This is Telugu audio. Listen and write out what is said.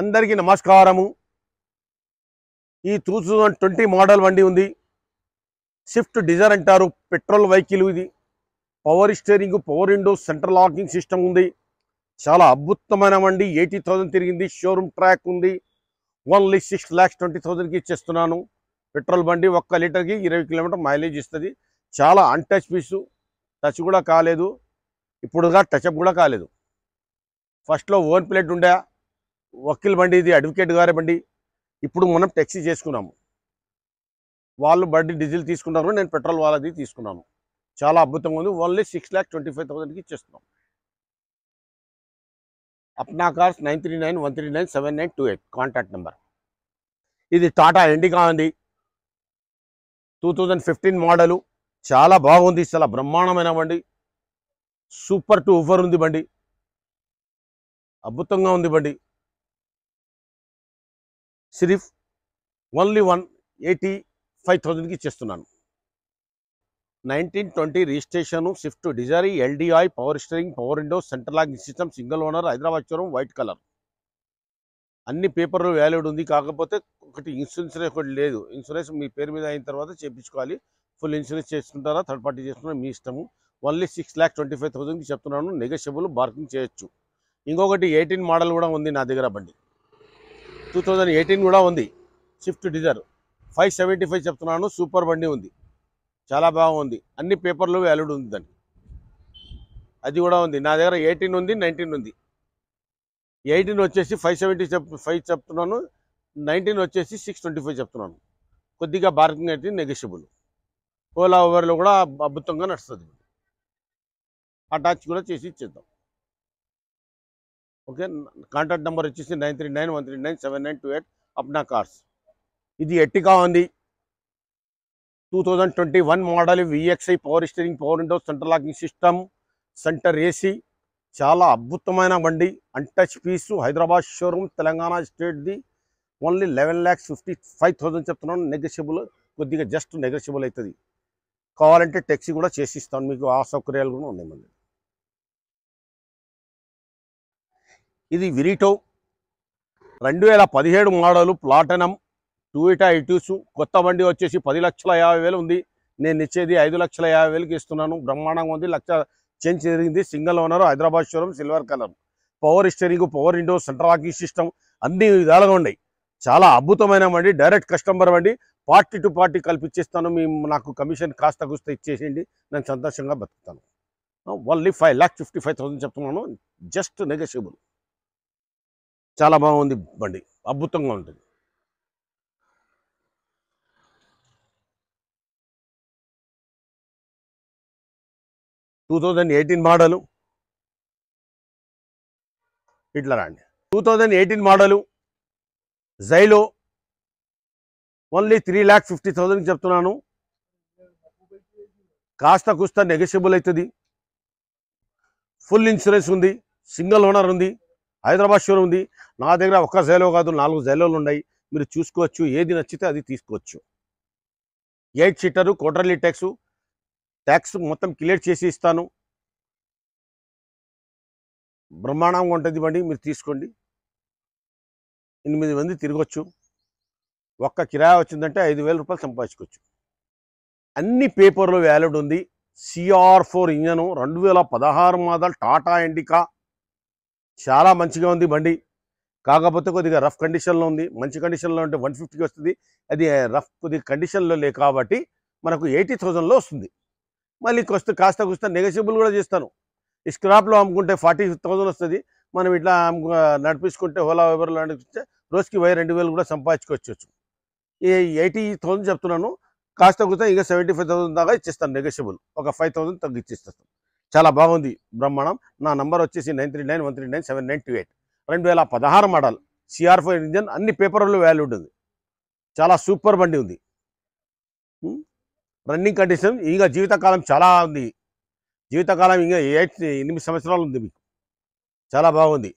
అందరికీ నమస్కారము ఈ టూ థౌజండ్ ట్వంటీ మోడల్ వండి ఉంది స్విఫ్ట్ డిజైర్ అంటారు పెట్రోల్ వెహికల్ ఇది power steering power window central locking system ఉంది చాలా అద్భుతమైన వండి ఎయిటీ థౌజండ్ తిరిగింది షోరూమ్ ట్రాక్ ఉంది ఓన్లీ సిక్స్ ల్యాక్స్ ట్వంటీ థౌజండ్కి ఇచ్చేస్తున్నాను పెట్రోల్ బండి ఒక్క లీటర్కి ఇరవై కిలోమీటర్ మైలేజ్ ఇస్తుంది చాలా అన్టచ్ పీసు టచ్ కూడా కాలేదు ఇప్పుడుగా టచ్ అప్ కూడా కాలేదు ఫస్ట్లో ఓన్ ప్లేట్ ఉండే వకీల్ బండి ఇది అడ్వకేట్ గారి బండి ఇప్పుడు మనం టాక్సీ చేసుకున్నాము వాళ్ళు బండి డీజిల్ తీసుకున్నారు నేను పెట్రోల్ వాళ్ళది తీసుకున్నాను చాలా అద్భుతంగా ఉంది only six lakh twenty five థౌసండ్కి ఇచ్చేస్తున్నాం Apna cars nine three nine one three nine seven nine two eight contact number ఇది టాటా ఎండికా ఉంది టూ థౌజండ్ ఫిఫ్టీన్ మోడలు చాలా బాగుంది చాలా బ్రహ్మాండమైన బండి సూపర్ టూ ఉఫర్ ఉంది బండి అద్భుతంగా ఉంది బండి సిరిఫ్ ఓన్లీ వన్ ఎయిటీ ఫైవ్ థౌజండ్కి ఇచ్చేస్తున్నాను nineteen twenty registration Swift Dzire LDI power steering power windows center lock system single owner Hyderabad చూరం వైట్ కలర్ అన్ని పేపర్లు వ్యాలిడ్ ఉంది కాకపోతే ఒకటి ఇన్సూరెన్స్ ఒకటి లేదు ఇన్సూరెన్స్ మీ పేరు మీద అయిన తర్వాత చేయించుకోవాలి ఫుల్ ఇన్సూరెన్స్ చేసుకుంటారా థర్డ్ పార్టీ చేసుకున్న మీ ఇష్టము only six lakh twenty five థౌసండ్కి చెప్తున్నాను నెగోషియబుల్ బార్కింగ్ చేయొచ్చు ఇంకొకటి ఎయిటీన్ మోడల్ కూడా ఉంది నా దగ్గర బండి టూ థౌజండ్ ఎయిటీన్ కూడా ఉంది Swift Dzire five seventy five చెప్తున్నాను సూపర్ బండి ఉంది చాలా బాగుంది అన్ని పేపర్లు వ్యాలిడ్ ఉంది దానికి అది కూడా ఉంది నా దగ్గర ఎయిటీన్ ఉంది నైన్టీన్ ఉంది ఎయిటీన్ వచ్చేసి ఫైవ్ సెవెంటీ చెప్ ఫైవ్ చెప్తున్నాను నైన్టీన్ వచ్చేసి సిక్స్ ట్వంటీ ఫైవ్ చెప్తున్నాను కొద్దిగా బార్కింగ్ అయితే నెగెషియబుల్ ఓలా ఓవర్లో కూడా అద్భుతంగా నడుస్తుంది అటాచ్ కూడా చేసి ఇచ్చేద్దాం ఓకే కాంటాక్ట్ నెంబర్ వచ్చేసి nine three nine one three nine seven nine two eight Apna cars ఇది ఎట్టికా ఉంది two thousand twenty one model VXI power steering power window center locking system center AC చాలా అద్భుతమైన బండి untouch piece Hyderabad showroom Telangana స్టేట్ది only eleven lakhs fifty five thousand చెప్తున్నాను నెగోషియబుల్ కొద్దిగా జస్ట్ నెగోషియబుల్ అవుతుంది కావాలంటే ట్యాక్సీ కూడా చేసిస్తాను మీకు ఆ సౌకర్యాలు కూడా ఉన్నాయి మళ్ళీ ఇది విరిటో రెండు వేల పదిహేడు మోడలు ప్లాటనం టూయిటా ఇటూసు కొత్త బండి వచ్చేసి పది లక్షల యాభై వేలు ఉంది నేను ఇచ్చేది ఐదు లక్షల యాభై వేలకి ఇస్తున్నాను బ్రహ్మాండంగా ఉంది లక్ష చేంజ్ జరిగింది single owner Hyderabad showroom silver colour power steering power window center ఆకీ సిస్టమ్ అన్ని విధాలుగా ఉన్నాయి చాలా అద్భుతమైన బండి డైరెక్ట్ కస్టమర్ బండి పార్టీ టు పార్టీ కల్పించేస్తాను మేము నాకు కమిషన్ కాస్త కుస్త ఇచ్చేసేయండి నేను సంతోషంగా బతుకుతాను only five lakh fifty five thousand చెప్తున్నాను జస్ట్ నెగోషియబుల్ చాలా బాగుంది బండి అద్భుతంగా ఉంటుంది టూ థౌజండ్ ఎయిటీన్ మోడలు ఇట్లా రాండి టూ థౌజండ్ ఎయిటీన్ మోడలు జైలో ఓన్లీ త్రీ ల్యాక్ ఫిఫ్టీ థౌజండ్కి చెప్తున్నాను కాస్త కుస్త నెగోషియబుల్ అవుతుంది ఫుల్ ఇన్సూరెన్స్ ఉంది సింగిల్ ఓనర్ ఉంది హైదరాబాద్ షోరూమ్ ఉంది నా దగ్గర ఒక్క జైలో కాదు నాలుగు జైలోలు ఉన్నాయి మీరు చూసుకోవచ్చు ఏది నచ్చితే అది తీసుకోవచ్చు eight seater quarterly tax tax మొత్తం క్లియర్ చేసి ఇస్తాను బ్రహ్మాండంగా ఉంటుంది బండి మీరు తీసుకోండి ఎనిమిది మంది తిరగచ్చు ఒక్క కిరాయి వచ్చిందంటే ఐదు వేల రూపాయలు సంపాదించుకోవచ్చు అన్ని పేపర్లు వ్యాలిడ్ ఉంది సిఆర్ ఫోర్ ఇంజను రెండు వేల పదహారు మాదాలు టాటా ఇండికా చాలా మంచిగా ఉంది బండి కాకపోతే కొద్దిగా రఫ్ కండిషన్లో ఉంది మంచి కండిషన్లో ఉంటే వన్ ఫిఫ్టీకి వస్తుంది అది రఫ్ కొద్దిగా కండిషన్లో లే కాబట్టి మనకు ఎయిటీ థౌజండ్లో వస్తుంది మళ్ళీ కొస్త కాస్త కుస్త నెగసిబుల్ కూడా చేస్తాను ఈ స్క్రాప్లో అమ్ముకుంటే ఫార్టీ థౌజండ్ వస్తుంది మనం ఇట్లా నడిపించుకుంటే హోలా వైబర్లో నడిపిస్తే రోజుకి వై రెండు వేలు కూడా సంపాదించుకొచ్చు ఈ ఎయిటీ థౌజండ్ చెప్తున్నాను కాస్త కుస్త ఇంకా సెవెంటీ ఫైవ్ థౌసండ్ దాకా ఇచ్చేస్తాను నెగసిబుల్ ఒక ఫైవ్ థౌసండ్ తగ్గిచ్చేస్తాను చాలా బాగుంది బ్రహ్మాండం నా నంబర్ వచ్చేసి nine three nine one three nine seven nine two eight రెండు వేల పదహారు మోడల్ సిఆర్ ఫోర్ ఇంజన్ అన్ని పేపర్లో వ్యాల్యూ ఉంటుంది చాలా సూపర్ బండి ఉంది రన్నింగ్ కండిషన్ ఇక జీవితకాలం చాలా ఉంది జీవితకాలం ఇంకా ఎయిట్ ఎనిమిది సంవత్సరాలు ఉంది మీకు చాలా బాగుంది